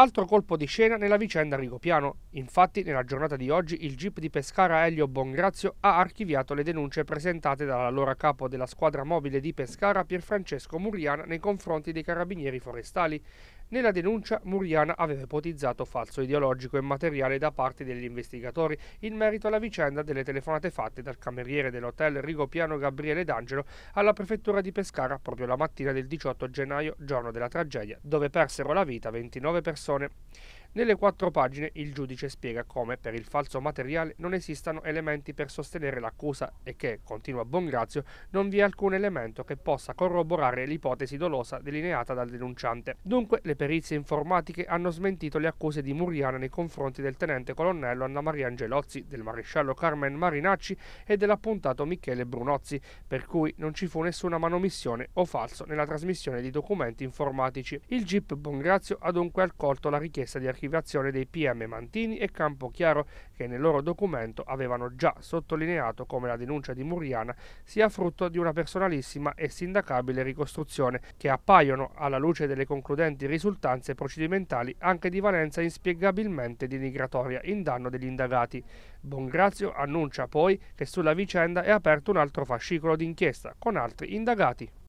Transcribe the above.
Altro colpo di scena nella vicenda Rigopiano. Infatti, nella giornata di oggi, il GIP di Pescara Elio Bongrazio ha archiviato le denunce presentate dall'allora capo della squadra mobile di Pescara Pierfrancesco Muriana nei confronti dei carabinieri forestali. Nella denuncia Muriana aveva ipotizzato falso ideologico e materiale da parte degli investigatori in merito alla vicenda delle telefonate fatte dal cameriere dell'hotel Rigopiano Gabriele D'Angelo alla prefettura di Pescara proprio la mattina del 18 gennaio, giorno della tragedia, dove persero la vita 29 persone on it Nelle quattro pagine il giudice spiega come per il falso materiale non esistano elementi per sostenere l'accusa e che, continua Bongrazio, non vi è alcun elemento che possa corroborare l'ipotesi dolosa delineata dal denunciante. Dunque le perizie informatiche hanno smentito le accuse di Muriana nei confronti del tenente colonnello Anna Maria Angelozzi, del maresciallo Carmen Marinacci e dell'appuntato Michele Brunozzi, per cui non ci fu nessuna manomissione o falso nella trasmissione di documenti informatici. Il GIP Bongrazio ha dunque accolto la richiesta di archivio archiviazione dei PM Mantini e Campochiaro che nel loro documento avevano già sottolineato come la denuncia di Muriana sia frutto di una personalissima e sindacabile ricostruzione che appaiono alla luce delle concludenti risultanze procedimentali anche di valenza inspiegabilmente denigratoria in danno degli indagati. Bongrazio annuncia poi che sulla vicenda è aperto un altro fascicolo d'inchiesta con altri indagati.